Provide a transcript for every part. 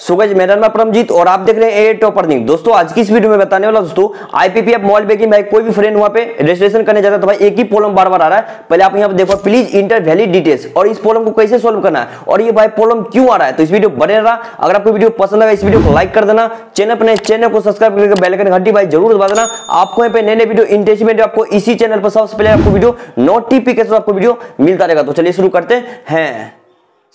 सुगज मेरा नाम परमजीत और आप देख रहे हैं ए टॉपर अर्निंग दोस्तों आज की इस वीडियो में बताने वाला दोस्तों आईपीपीएफ मॉल बेकिंग भाई कोई भी फ्रेंड वहां पे रजिस्ट्रेशन करने जाता है तो भाई एक ही प्रॉब्लम बार बार आ रहा है पहले आप यहाँ पे देखो प्लीज इंटर वैलिड डिटेल्स और इस प्रॉब्लम को कैसे सोल्व करना है और ये भाई प्रॉब्लम क्यों आ रहा है तो इस वीडियो बने रहा अगर आपको वीडियो पसंद आएगा इस वीडियो को लाइक कर देना चैनल पर चैनल को सब्सक्राइब करके बेलकन घंटी भाई जरूर दबा देना आपको यहाँ पे नए नए वीडियो इंटरेस्टमेंट आपको इसी चैनल पर सबसे पहले आपको वीडियो नोटिफिकेशन आपको वीडियो मिलता रहेगा तो चलिए शुरू करते हैं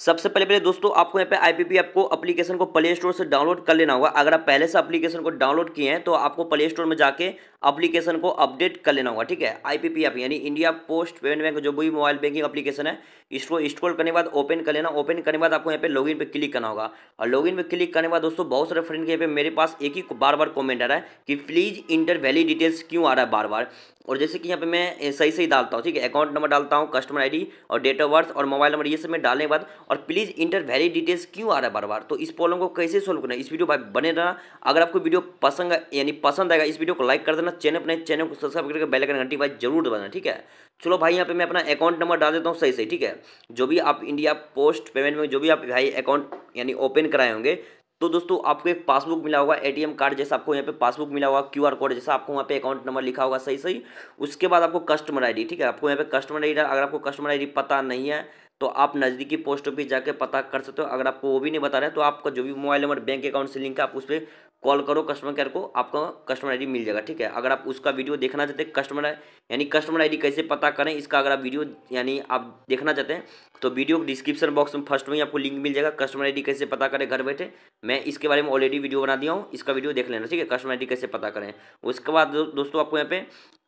सबसे पहले पहले दोस्तों आपको यहाँ पे आईपीपी आपको एप्लीकेशन को प्ले स्टोर से डाउनलोड कर लेना होगा अगर आप पहले से एप्लीकेशन को डाउनलोड किए हैं तो आपको प्ले स्टोर में जाके एप्लीकेशन को अपडेट कर लेना होगा ठीक है आईपीपी ऐप यानी इंडिया पोस्ट पेमेंट बैंक जो भी मोबाइल बैंकिंग एप्लीकेशन है इसको इंस्टॉल करने के बाद ओपन कर लेना ओपन करने के बाद आपको यहाँ पे लॉगिन पे क्लिक करना होगा और लॉगिन पे क्लिक करने के बाद दोस्तों बहुत सारे फ्रेंड के यहाँ पे मेरे पास एक ही बार बार कमेंट आ रहा है कि प्लीज़ इंटर वैली डिटेल्स क्यों आ रहा है बार बार और जैसे कि यहाँ पे मैं सही सही डालता हूँ ठीक है अकाउंट नंबर डालता हूँ कस्टमर आईडी और डेट ऑफ बर्थ और मोबाइल नंबर ये सब मैं डालने के बाद और प्लीज़ इंटर वैलिड डिटेल्स क्यों आ रहा है बार बार तो इस प्रॉब्लम को कैसे सोल्व करना है इस वीडियो भाई बने रहना अगर आपको वीडियो पसंद यानी पसंद आएगा इस वीडियो को लाइक कर देना चैनल अपने चैनल को सब्सक्राइब करके बेल घंटी भाई जरूर दबाना ठीक है चलो भाई यहाँ पे मैं अपना अकाउंट नंबर डाल देता हूँ सही सही ठीक है जो भी आप इंडिया पोस्ट पेमेंट में जो भी आप भाई अकाउंट यानी ओपन कराए होंगे तो दोस्तों आपको एक पासबुक मिला होगा एटीएम कार्ड जैसा आपको यहाँ पे पासबुक मिला होगा क्यूआर कोड जैसा आपको वहाँ पे अकाउंट नंबर लिखा होगा सही सही उसके बाद आपको कस्टमर आईडी ठीक है आपको यहाँ पे कस्टमर आईडी अगर आपको कस्टमर आईडी पता नहीं है तो आप नज़दीकी पोस्ट ऑफिस जाके पता कर सकते हो अगर आपको वो भी नहीं बता रहे हैं तो आपका जो भी मोबाइल नंबर बैंक अकाउंट से लिंक है आप उस पर कॉल करो कस्टमर केयर को आपका कस्टमर आईडी मिल जाएगा ठीक है अगर आप उसका वीडियो देखना चाहते हैं कस्टमर यानी कस्टमर आईडी कैसे पता करें इसका अगर आप वीडियो यानी आप देखना चाहते हैं तो वीडियो डिस्क्रिप्शन बॉक्स में फर्स्ट में ही आपको लिंक मिल जाएगा कस्टमर आईडी कैसे पता करें घर बैठे मैं इसके बारे में ऑलरेडी वीडियो बना दिया हूँ इसका वीडियो देख लेना ठीक है कस्टमर आई कैसे पता करें उसके बाद दोस्तों आपको यहाँ पे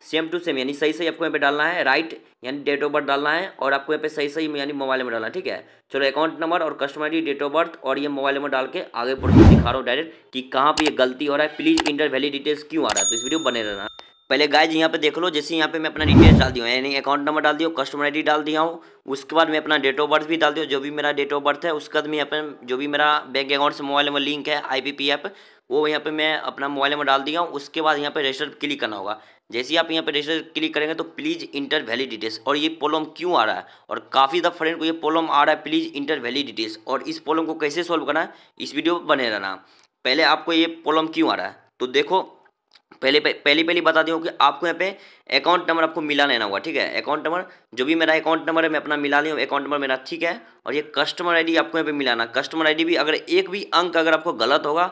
सेम टू सेम यानी सही सही आपको यहाँ पे डालना है राइट यानी डेट ऑफ बर्थ डालना है और आपको यहाँ पे सही सही यानी मोबाइल नंबर डालना है ठीक है चलो अकाउंट नंबर और customer I date of birth और ये मोबाइल नंबर डाल के आगे प्रोसेस दिखा रहा हूँ डायरेक्ट कि कहाँ पे ये गलती हो रहा है प्लीज़ इंटर वैली डिटेल्स क्यों आ रहा है तो इस वीडियो बने रहना पहले गाइज यहाँ पे देख लो जैसे यहाँ पे मैं अपना डिटेल्स डाल दिया यानी अकाउंट नंबर डाल दिया कस्टमर आई डाल दिया हूँ उसके बाद मैं अपना डेट ऑफ बर्थ भी डाल दिया जो भी मेरा डेट ऑफ बर्थ है उसके बाद मैं अपने जो भी मेरा बैंक अकाउंट से मोबाइल नंबर लिंक है आई पी वो यहाँ पे मैं अपना मोबाइल नंबर डाल दिया हूँ उसके बाद यहाँ पे रजिस्टर क्लिक करना होगा जैसे ही आप यहाँ पे रजिस्टर क्लिक करेंगे तो प्लीज़ इंटर वैली डिटेल्स और ये प्रॉब्लम क्यों आ रहा है और काफ़ी दफ़ा फ्रेंड को ये प्रॉब्लम आ रहा है प्लीज़ इंटर वैली डिटेल्स और इस प्रॉब्लम को कैसे सॉल्व करना है इस वीडियो पर बने रहना पहले आपको ये प्रॉब्लम क्यों आ रहा है तो देखो पहले पहली पहली बता दूँ कि आपको यहाँ पे अकाउंट नंबर आपको मिला लेना होगा ठीक है अकाउंट नंबर जो भी मेरा अकाउंट नंबर है मैं अपना मिला लिया अकाउंट नंबर मेरा ठीक है और ये कस्टमर आईडी आपको यहाँ पे मिलाना कस्टमर आईडी भी अगर एक भी अंक अगर आपको गलत होगा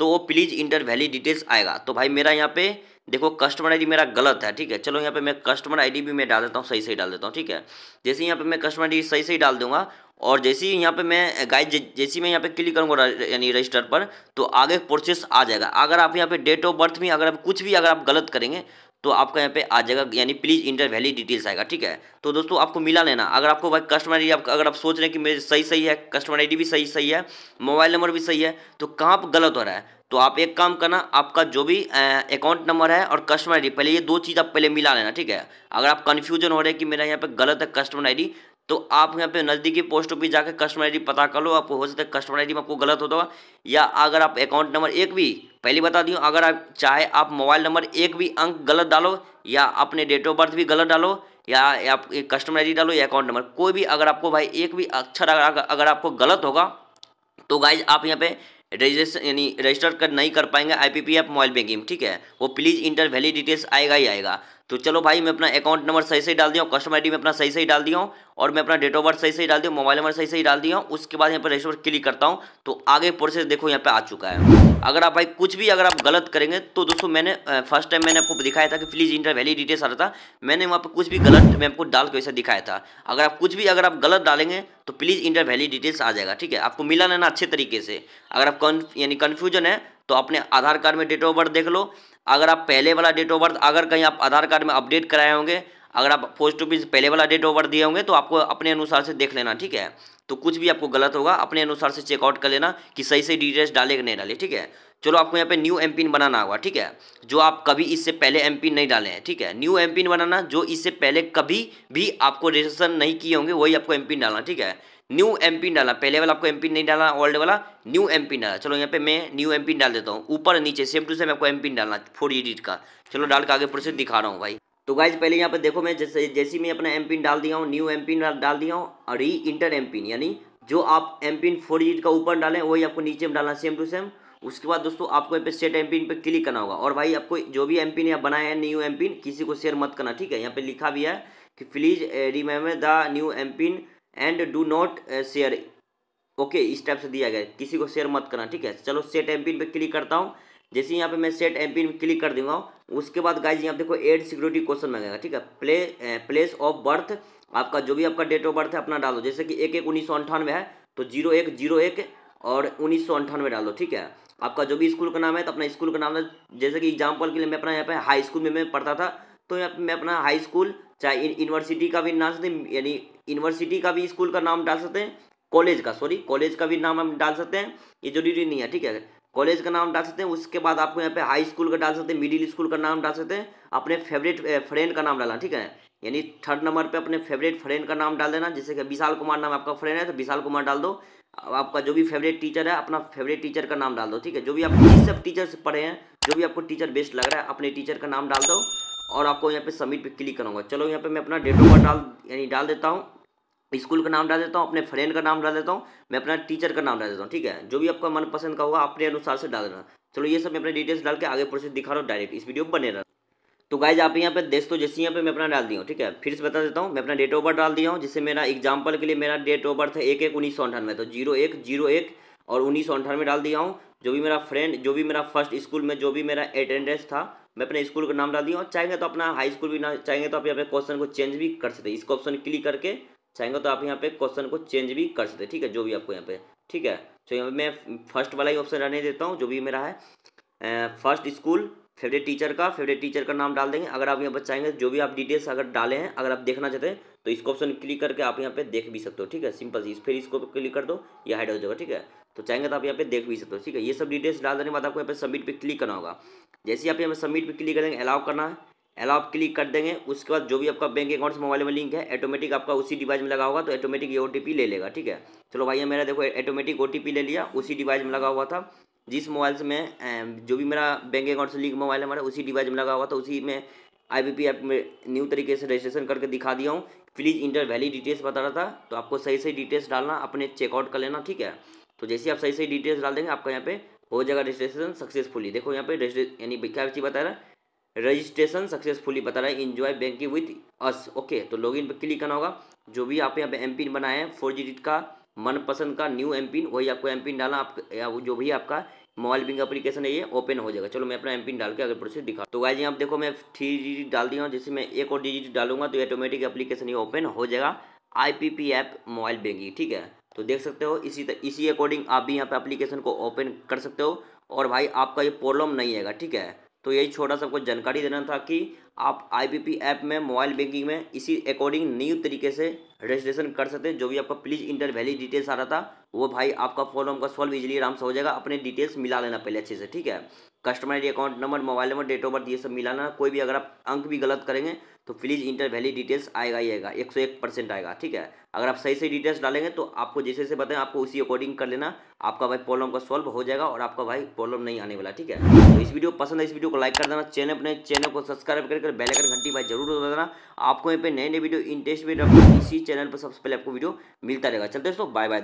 तो वो प्लीज़ इंटर वैली डिटेल्स आएगा तो भाई मेरा यहाँ पे देखो कस्टमर आईडी मेरा गलत है ठीक है चलो यहाँ पे मैं कस्टमर आईडी भी मैं डाल देता हूँ सही सही डाल देता हूँ ठीक है जैसे यहाँ पे मैं कस्टमर आईडी सही सही डाल दूंगा और जैसे ही यहाँ पे मैं गाइड जैसे ही मैं यहाँ पे क्लिक करूँगा यानी रजिस्टर पर तो आगे प्रोसेस आ जाएगा अगर आप यहाँ पे डेट ऑफ बर्थ में अगर आप कुछ भी अगर आप गलत करेंगे तो आपका यहाँ पे आ जाएगा यानी प्लीज़ इंटर वैली डिटेल्स आएगा ठीक है तो दोस्तों आपको मिला लेना अगर आपको भाई कस्टमर आई आप अगर आप सोच रहे हैं कि मेरे सही सही है कस्टमर आईडी भी सही सही है मोबाइल नंबर भी सही है तो कहाँ पर गलत हो रहा है तो आप एक काम करना आपका जो भी अकाउंट नंबर है और कस्टमर आई पहले ये दो चीज़ आप पहले मिला लेना ठीक है अगर आप कन्फ्यूजन हो रहे हैं कि मेरा यहाँ पर गलत है कस्टमर आई तो आप यहाँ पे नज़दीकी पोस्ट ऑफिस जाकर कस्टमर आईडी पता कर लो आपको हो सकता है कस्टमर आईडी में आपको गलत होता होगा या अगर आप अकाउंट नंबर एक भी पहले बता दी अगर आप चाहे आप मोबाइल नंबर एक भी अंक गलत डालो या अपने डेट ऑफ बर्थ भी गलत डालो या आप कस्टमर आईडी डालो या अकाउंट नंबर कोई भी अगर आपको भाई एक भी अक्षर अगर, अगर आपको गलत होगा तो गाइज आप यहाँ पे रजिस्ट्रेशन यानी रजिस्टर कर नहीं कर पाएंगे आई एफ मोबाइल बैंकिंग ठीक है वो प्लीज़ इंटर वैलिड डिटेल्स आएगा ही आएगा तो चलो भाई मैं अपना अकाउंट नंबर सही सही डाल दिया हूँ कस्टमर आईडी में अपना सही सही डाल दिया हूँ और मैं अपना डेट ऑफ बर्थ सही सही डाल दिया मोबाइल नंबर सही सही डाल दिया हूँ उसके बाद यहाँ पर रजिस्टर क्लिक करता हूँ तो आगे प्रोसेस देखो यहाँ पे आ चुका है अगर आप भाई कुछ भी अगर आप गलत करेंगे तो दोस्तों मैंने फर्स्ट टाइम मैंने आपको दिखाया था कि प्लीज़ इंटर वैली डिटेल्स आ रहा था मैंने वहाँ पर कुछ भी गलत मैं आपको डाल के वैसे दिखाया था अगर आप कुछ भी अगर आप गलत डालेंगे तो प्लीज़ इंटर वैली डिटेल्स आ जाएगा ठीक है आपको मिला लेना अच्छे तरीके से अगर आप यानी कन्फ्यूजन है तो अपने आधार कार्ड में डेट ऑफ बर्थ देख लो अगर आप पहले वाला डेट ऑफ बर्थ अगर कहीं आप आधार कार्ड में अपडेट कराए होंगे अगर आप पोस्ट ऑफिस पहले वाला डेट बर्थ दिए होंगे तो आपको अपने अनुसार से देख लेना ठीक है तो कुछ भी आपको गलत होगा अपने अनुसार से चेकआउट कर लेना कि सही सही डिटेल्स डाले कि नहीं डाले ठीक है चलो आपको यहाँ पे न्यू एम पिन बनाना होगा ठीक है जो आप कभी इससे पहले एम पिन नहीं डाले हैं ठीक है न्यू एम पिन बनाना जो इससे पहले कभी भी आपको रजिस्ट्रेशन नहीं किए होंगे वही आपको एम पिन डालना ठीक है न्यू एम पिन डाला पहले वाला आपको एम पिन नहीं डाला ओल्ड वाला न्यू एम पिन डाला चलो यहाँ पे मैं न्यू एम पिन डाल देता हूँ ऊपर नीचे सेम टू सेम आपको एम पिन डालना फोर एडिट का चलो डाल के आगे प्रोसेस दिखा रहा हूँ भाई तो गाइज पहले यहाँ पर देखो मैं जैसे जैसे मैं अपना एम पिन डाल दिया हूँ न्यू एम पिन डाल दिया हूँ और ई इंटर एम पिन यानी जो आप एम पिन फोर डिजिट का ऊपर डालें वही आपको नीचे में डालना सेम टू सेम उसके बाद दोस्तों आपको यहाँ पे सेट एम पिन पर क्लिक करना होगा और भाई आपको जो भी एम पिन यहाँ बनाया है न्यू एम पिन किसी को शेयर मत करना ठीक है यहाँ पे लिखा भी है कि please remember the new M PIN and do not share okay इस टाइप से दिया गया किसी को शेयर मत करना ठीक है चलो सेट एम पिन पर क्लिक करता हूँ जैसे यहाँ पे मैं सेट एम में क्लिक कर दूंगा उसके बाद गाइज यहाँ देखो एड सिक्योरिटी क्वेश्चन मांगेगा ठीक है प्ले प्लेस ऑफ बर्थ आपका जो भी आपका डेट ऑफ बर्थ है अपना डालो जैसे कि एक एक उन्नीस सौ अंठानवे है तो जीरो एक जीरो एक और उन्नीस सौ अंठानवे डालो ठीक है आपका जो भी स्कूल का नाम है तो अपना स्कूल का नाम है जैसे कि एग्जाम्पल के लिए मैं अपना यहाँ पे हाई स्कूल में मैं पढ़ता था तो यहाँ पर मैं अपना हाई स्कूल चाहे यूनिवर्सिटी का भी नाम सकते यानी यूनिवर्सिटी का भी स्कूल का नाम डाल सकते हैं कॉलेज का सॉरी कॉलेज का भी नाम हम डाल सकते हैं ये जरूरी नहीं है ठीक है कॉलेज का नाम डाल सकते हैं उसके बाद आपको यहाँ पे हाई स्कूल का डाल सकते हैं मिडिल स्कूल का नाम डाल सकते हैं अपने फेवरेट फ्रेंड का नाम डालना ठीक है यानी थर्ड नंबर पे अपने फेवरेट फ्रेंड का नाम डाल देना जैसे कि विशाल कुमार नाम आपका फ्रेंड है तो विशाल कुमार डाल दो आपका जो भी फेवरेट टीचर है अपना फेवरेट टीचर का नाम डाल दो ठीक है जो भी आप जिस सब टीचर से पढ़े हैं जो भी आपको टीचर बेस्ट लग रहा है अपने टीचर का नाम डाल दो और आपको यहाँ पे सबमिट पे क्लिक करूँगा चलो यहाँ पे मैं अपना डेट ऑफ बर्थ डाल यानी डाल देता हूँ स्कूल का नाम डाल देता हूँ अपने फ्रेंड का नाम डाल देता हूँ मैं अपना टीचर का नाम डाल देता हूँ ठीक है जो भी आपका मनपसंद का होगा अपने अनुसार से डाल देना चलो ये सब मैं अपने डिटेल्स डाल के आगे प्रोसेस दिखा रहा हूँ डायरेक्ट इस वीडियो बने रहा तो गाइज आप यहाँ पे तो जैसे यहाँ पे मैं अपना डाल दिया हूँ ठीक है फिर से बता देता हूँ मैं अपना डेट ऑफ बर्थ डाल दिया हूँ जिससे मेरा एग्जाम्पल के लिए मेरा डेट ऑफ बर्थ है एक एक उन्नीस सौ अंठानवे तो जीरो एक जीरो एक और उन्नीस सौ अंठानवे डाल दिया हूँ जो भी मेरा फ्रेंड जो भी मेरा फर्स्ट स्कूल में जो भी मेरा अटेंडेंस था मैं अपने स्कूल का नाम डाल दिया हूँ चाहेंगे तो अपना हाई स्कूल भी ना चाहेंगे तो आप यहाँ पे क्वेश्चन को चेंज भी कर सकते हैं इसको ऑप्शन क्लिक करके चाहेंगे तो आप यहाँ पे क्वेश्चन को चेंज भी कर सकते हैं ठीक है जो भी आपको यहाँ पे ठीक है तो यहाँ पे मैं फर्स्ट वाला ही ऑप्शन रहने देता हूँ जो भी मेरा है फर्स्ट स्कूल फेवरेट टीचर का फेवरेट टीचर का नाम डाल देंगे अगर आप यहाँ पर चाहेंगे जो भी आप डिटेल्स अगर डाले हैं अगर आप देखना चाहते हैं तो इसको ऑप्शन क्लिक करके आप यहाँ पे देख भी सकते हो ठीक है सिंपल सी फिर इसको क्लिक कर दो या हाइड हो जाएगा ठीक है तो चाहेंगे तो आप यहाँ पे देख भी सकते हो ठीक है ये सब डिटेल्स डाल देने के बाद आपको यहाँ पे सबमिट पे क्लिक करना होगा जैसे ही आप यहाँ पे सबमिट पे क्लिक करेंगे अलाउ करना है आप क्लिक कर देंगे उसके बाद जो भी आपका बैंक अकाउंट से मोबाइल में लिंक है ऑटोमेटिक आपका उसी डिवाइस में लगा होगा तो ऑटोमेटिक ये ओ ले लेगा ठीक है चलो भाई मेरा देखो ऑटोमेटिक ओ ले लिया उसी डिवाइस में लगा हुआ था जिस मोबाइल से मैं जो भी मेरा बैंक अकाउंट से लिंक मोबाइल है हमारा उसी डिवाइस में लगा हुआ था उसी में आई बी पी ऐप में न्यू तरीके से रजिस्ट्रेशन करके दिखा दिया हूँ प्लीज़ इंटर वैली डिटेल्स बता रहा था तो आपको सही सही डिटेल्स डालना अपने चेकआउट कर लेना ठीक है तो जैसे आप सही सही डिटेल्स डाल देंगे आपका यहाँ पे हो जाएगा रजिस्ट्रेशन सक्सेसफुली देखो यहाँ पे रजिस्ट्रेशन यानी क्या चीज़ बता रहा है रजिस्ट्रेशन सक्सेसफुली बता रहा है enjoy banking with us okay तो इन पर क्लिक करना होगा जो भी आप यहाँ पे एम पिन बनाए हैं फोर डिजिट का मनपसंद का न्यू एम पिन वही आपको एम पिन डालना आप जो भी आपका मोबाइल बैंक एप्लीकेशन है ये ओपन हो जाएगा चलो मैं अपना एम पिन डाल के अगर प्रोसेस दिखा तो जी आप देखो मैं थ्री डिजिट डाल दिया हूँ जैसे मैं एक और डिजिट डालूंगा तो ऑटोमेटिक एप्लीकेशन ये ओपन हो जाएगा पी ऐप मोबाइल बैंकिंग ठीक है तो देख सकते हो इसी तरह इसी अकॉर्डिंग आप भी यहाँ पे एप्लीकेशन को ओपन कर सकते हो और भाई आपका ये प्रॉब्लम नहीं आएगा ठीक है तो यही छोटा सा जानकारी देना था कि आप आईपीपी ऐप में मोबाइल बैंकिंग में इसी अकॉर्डिंग न्यू तरीके से रजिस्ट्रेशन कर सकते हैं जो भी आपका प्लीज इंटर वैली डिटेल्स आ रहा था वो भाई आपका फॉर्म का सॉल्व इजीली आराम से हो जाएगा अपने डिटेल्स मिला लेना पहले अच्छे से ठीक है customer I account number mobile number date of birth ये सब मिलाना कोई भी अगर आप अंक भी गलत करेंगे तो प्लीज़ इंटर वैली डिटेल्स आएगा ही आएगा एक सौ एक परसेंट आएगा ठीक है अगर आप सही सही डिटेल्स डालेंगे तो आपको जैसे जैसे बताएं आपको उसी अकॉर्डिंग कर लेना आपका भाई प्रॉब्लम का सॉल्व हो जाएगा और आपका भाई प्रॉब्लम नहीं आने वाला ठीक है तो इस वीडियो पसंद है इस वीडियो को लाइक कर देना चैनल अपने चैनल को सब्सक्राइब करके बेलकर घंटी भाई जरूर बता देना आपको यहाँ पे नए नए वीडियो इंटरेस्ट भी इसी चैनल पर सबसे पहले आपको वीडियो मिलता रहेगा चलते दोस्तों बाय बाय